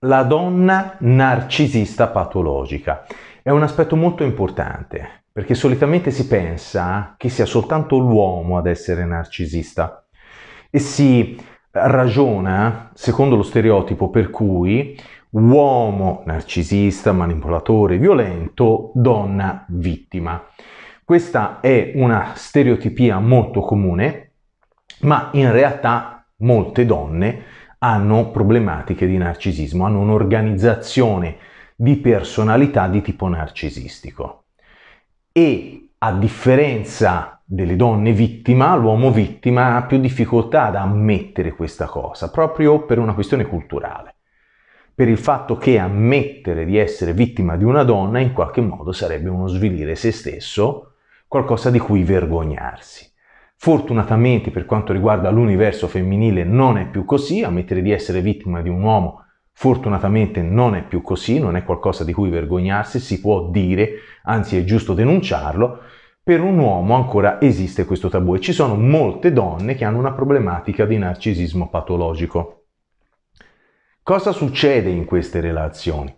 La donna narcisista patologica è un aspetto molto importante perché solitamente si pensa che sia soltanto l'uomo ad essere narcisista e si ragiona secondo lo stereotipo per cui uomo narcisista, manipolatore, violento, donna vittima. Questa è una stereotipia molto comune, ma in realtà molte donne hanno problematiche di narcisismo, hanno un'organizzazione di personalità di tipo narcisistico. E a differenza delle donne vittima, l'uomo vittima ha più difficoltà ad ammettere questa cosa, proprio per una questione culturale per il fatto che ammettere di essere vittima di una donna in qualche modo sarebbe uno svilire se stesso, qualcosa di cui vergognarsi. Fortunatamente per quanto riguarda l'universo femminile non è più così, ammettere di essere vittima di un uomo fortunatamente non è più così, non è qualcosa di cui vergognarsi, si può dire, anzi è giusto denunciarlo, per un uomo ancora esiste questo tabù e ci sono molte donne che hanno una problematica di narcisismo patologico. Cosa succede in queste relazioni?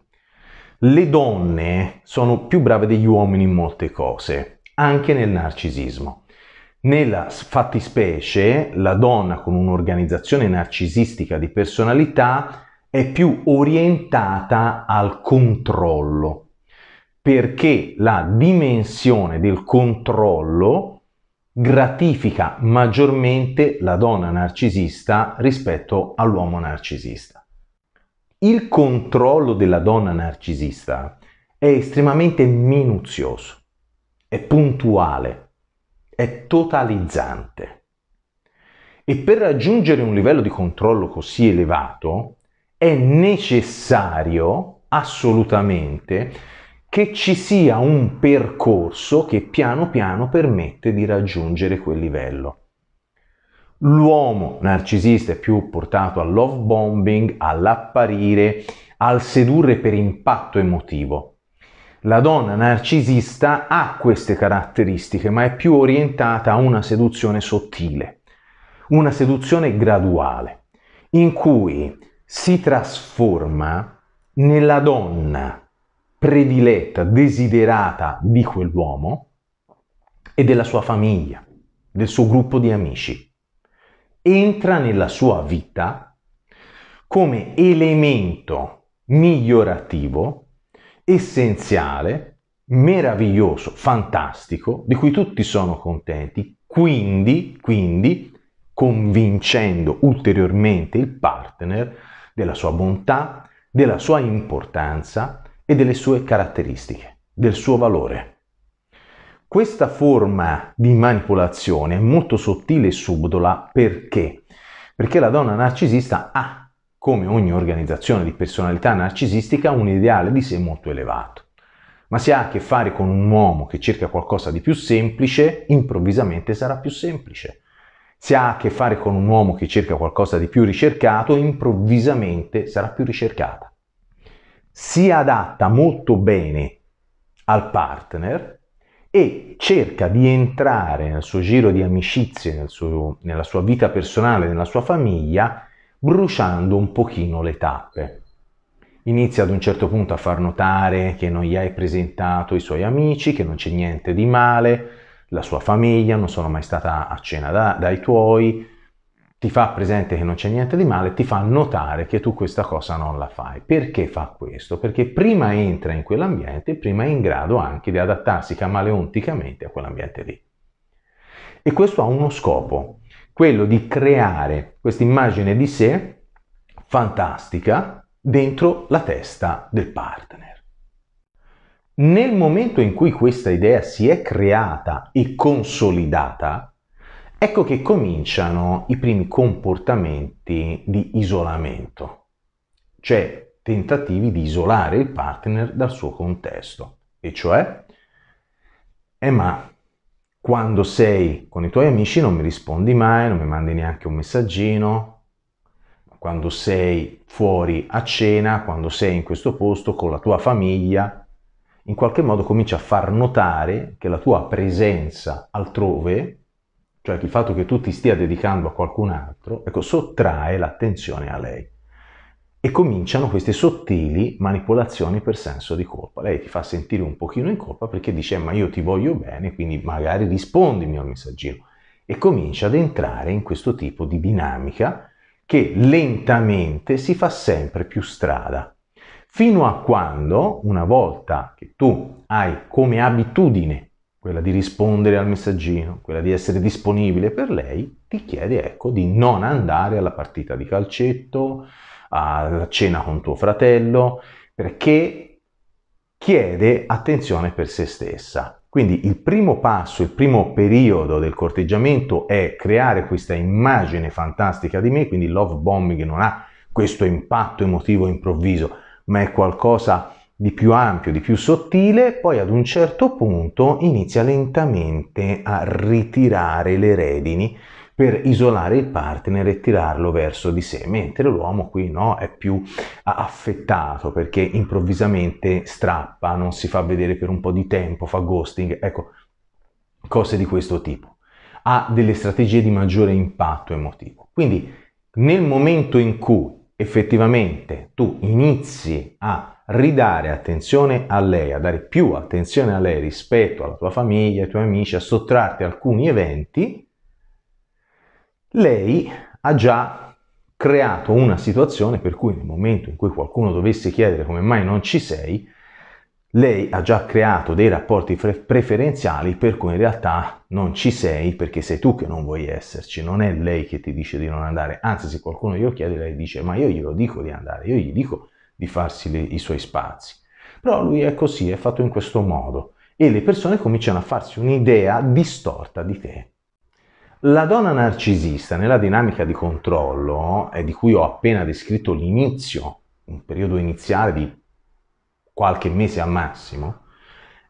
Le donne sono più brave degli uomini in molte cose, anche nel narcisismo. Nella fattispecie, la donna con un'organizzazione narcisistica di personalità è più orientata al controllo, perché la dimensione del controllo gratifica maggiormente la donna narcisista rispetto all'uomo narcisista. Il controllo della donna narcisista è estremamente minuzioso, è puntuale, è totalizzante. E per raggiungere un livello di controllo così elevato è necessario assolutamente che ci sia un percorso che piano piano permette di raggiungere quel livello. L'uomo narcisista è più portato al love bombing, all'apparire, al sedurre per impatto emotivo. La donna narcisista ha queste caratteristiche, ma è più orientata a una seduzione sottile, una seduzione graduale, in cui si trasforma nella donna prediletta, desiderata di quell'uomo e della sua famiglia, del suo gruppo di amici. Entra nella sua vita come elemento migliorativo essenziale, meraviglioso, fantastico, di cui tutti sono contenti, quindi, quindi convincendo ulteriormente il partner della sua bontà, della sua importanza e delle sue caratteristiche, del suo valore. Questa forma di manipolazione è molto sottile e subdola perché? Perché la donna narcisista ha come ogni organizzazione di personalità narcisistica, un ideale di sé molto elevato. Ma se ha a che fare con un uomo che cerca qualcosa di più semplice, improvvisamente sarà più semplice. Se ha a che fare con un uomo che cerca qualcosa di più ricercato, improvvisamente sarà più ricercata. Si adatta molto bene al partner e cerca di entrare nel suo giro di amicizie, nel suo, nella sua vita personale, nella sua famiglia, bruciando un pochino le tappe. Inizia ad un certo punto a far notare che non gli hai presentato i suoi amici, che non c'è niente di male, la sua famiglia, non sono mai stata a cena da, dai tuoi, ti fa presente che non c'è niente di male, ti fa notare che tu questa cosa non la fai. Perché fa questo? Perché prima entra in quell'ambiente, prima è in grado anche di adattarsi camaleonticamente a quell'ambiente lì. E questo ha uno scopo, quello di creare questa immagine di sé fantastica dentro la testa del partner. Nel momento in cui questa idea si è creata e consolidata, ecco che cominciano i primi comportamenti di isolamento, cioè tentativi di isolare il partner dal suo contesto, e cioè, eh ma quando sei con i tuoi amici non mi rispondi mai, non mi mandi neanche un messaggino. Quando sei fuori a cena, quando sei in questo posto con la tua famiglia, in qualche modo comincia a far notare che la tua presenza altrove, cioè il fatto che tu ti stia dedicando a qualcun altro, ecco, sottrae l'attenzione a lei e cominciano queste sottili manipolazioni per senso di colpa. Lei ti fa sentire un pochino in colpa perché dice eh, ma io ti voglio bene, quindi magari rispondimi al messaggino. E comincia ad entrare in questo tipo di dinamica che lentamente si fa sempre più strada. Fino a quando, una volta che tu hai come abitudine quella di rispondere al messaggino, quella di essere disponibile per lei, ti chiede ecco di non andare alla partita di calcetto, a cena con tuo fratello, perché chiede attenzione per se stessa. Quindi il primo passo, il primo periodo del corteggiamento è creare questa immagine fantastica di me, quindi il love bombing non ha questo impatto emotivo improvviso, ma è qualcosa di più ampio, di più sottile, poi ad un certo punto inizia lentamente a ritirare le redini per isolare il partner e tirarlo verso di sé, mentre l'uomo qui no, è più affettato perché improvvisamente strappa, non si fa vedere per un po' di tempo, fa ghosting, ecco, cose di questo tipo. Ha delle strategie di maggiore impatto emotivo. Quindi nel momento in cui effettivamente tu inizi a ridare attenzione a lei, a dare più attenzione a lei rispetto alla tua famiglia, ai tuoi amici, a sottrarti alcuni eventi, lei ha già creato una situazione per cui nel momento in cui qualcuno dovesse chiedere come mai non ci sei, lei ha già creato dei rapporti preferenziali per cui in realtà non ci sei perché sei tu che non vuoi esserci, non è lei che ti dice di non andare, anzi se qualcuno glielo chiede lei dice ma io glielo dico di andare, io gli dico di farsi le, i suoi spazi. Però lui è così, è fatto in questo modo e le persone cominciano a farsi un'idea distorta di te. La donna narcisista nella dinamica di controllo, eh, di cui ho appena descritto l'inizio, un periodo iniziale di qualche mese al massimo,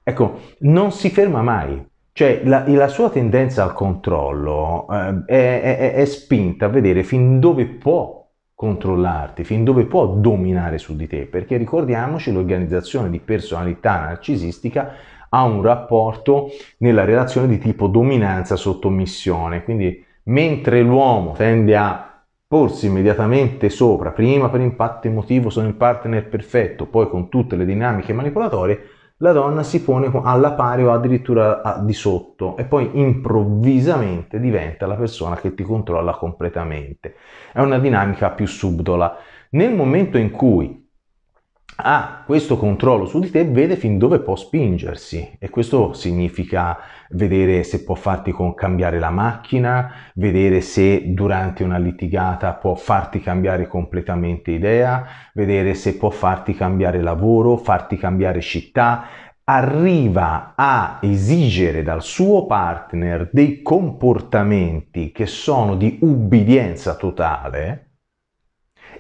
ecco, non si ferma mai. Cioè la, la sua tendenza al controllo eh, è, è, è spinta a vedere fin dove può controllarti, fin dove può dominare su di te, perché ricordiamoci l'organizzazione di personalità narcisistica a un rapporto nella relazione di tipo dominanza-sottomissione. Quindi mentre l'uomo tende a porsi immediatamente sopra, prima per impatto emotivo sono il partner perfetto, poi con tutte le dinamiche manipolatorie, la donna si pone alla pari o addirittura di sotto e poi improvvisamente diventa la persona che ti controlla completamente. È una dinamica più subdola. Nel momento in cui ha ah, questo controllo su di te, vede fin dove può spingersi e questo significa vedere se può farti cambiare la macchina, vedere se durante una litigata può farti cambiare completamente idea, vedere se può farti cambiare lavoro, farti cambiare città, arriva a esigere dal suo partner dei comportamenti che sono di ubbidienza totale,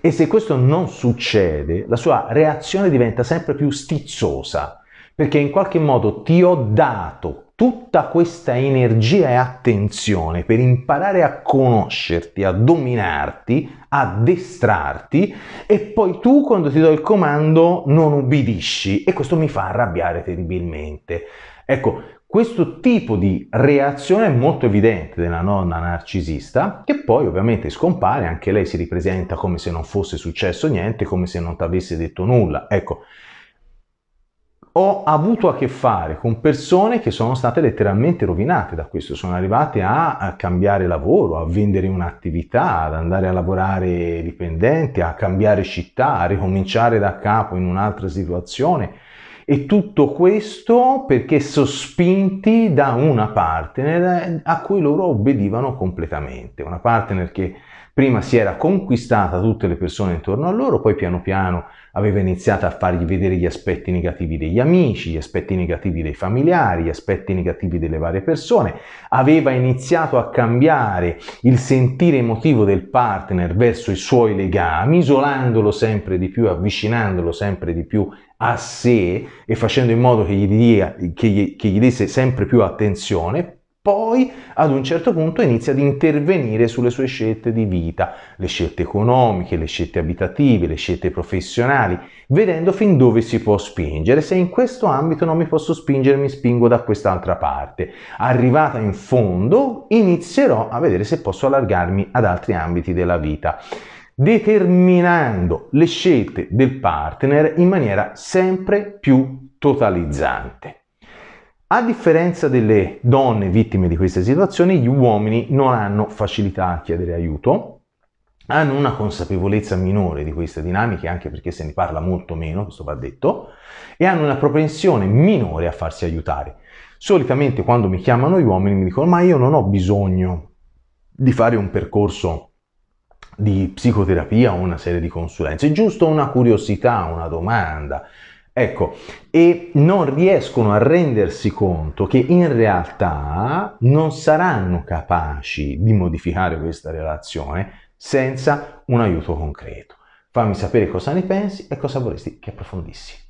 e se questo non succede, la sua reazione diventa sempre più stizzosa, perché in qualche modo ti ho dato tutta questa energia e attenzione per imparare a conoscerti, a dominarti, a destrarti e poi tu quando ti do il comando non ubbidisci e questo mi fa arrabbiare terribilmente. Ecco, questo tipo di reazione è molto evidente della nonna narcisista, che poi ovviamente scompare, anche lei si ripresenta come se non fosse successo niente, come se non ti avesse detto nulla. Ecco, ho avuto a che fare con persone che sono state letteralmente rovinate da questo, sono arrivate a cambiare lavoro, a vendere un'attività, ad andare a lavorare dipendente, a cambiare città, a ricominciare da capo in un'altra situazione e tutto questo perché sospinti da una partner a cui loro obbedivano completamente, una partner che prima si era conquistata tutte le persone intorno a loro, poi piano piano aveva iniziato a fargli vedere gli aspetti negativi degli amici, gli aspetti negativi dei familiari, gli aspetti negativi delle varie persone, aveva iniziato a cambiare il sentire emotivo del partner verso i suoi legami, isolandolo sempre di più, avvicinandolo sempre di più a sé e facendo in modo che gli, dia, che gli, che gli desse sempre più attenzione, poi ad un certo punto inizia ad intervenire sulle sue scelte di vita, le scelte economiche, le scelte abitative, le scelte professionali, vedendo fin dove si può spingere, se in questo ambito non mi posso spingere mi spingo da quest'altra parte. Arrivata in fondo inizierò a vedere se posso allargarmi ad altri ambiti della vita determinando le scelte del partner in maniera sempre più totalizzante. A differenza delle donne vittime di queste situazioni, gli uomini non hanno facilità a chiedere aiuto, hanno una consapevolezza minore di queste dinamiche, anche perché se ne parla molto meno, questo va detto, e hanno una propensione minore a farsi aiutare. Solitamente quando mi chiamano gli uomini mi dicono ma io non ho bisogno di fare un percorso di psicoterapia o una serie di consulenze, è giusto una curiosità, una domanda, Ecco, e non riescono a rendersi conto che in realtà non saranno capaci di modificare questa relazione senza un aiuto concreto. Fammi sapere cosa ne pensi e cosa vorresti che approfondissi.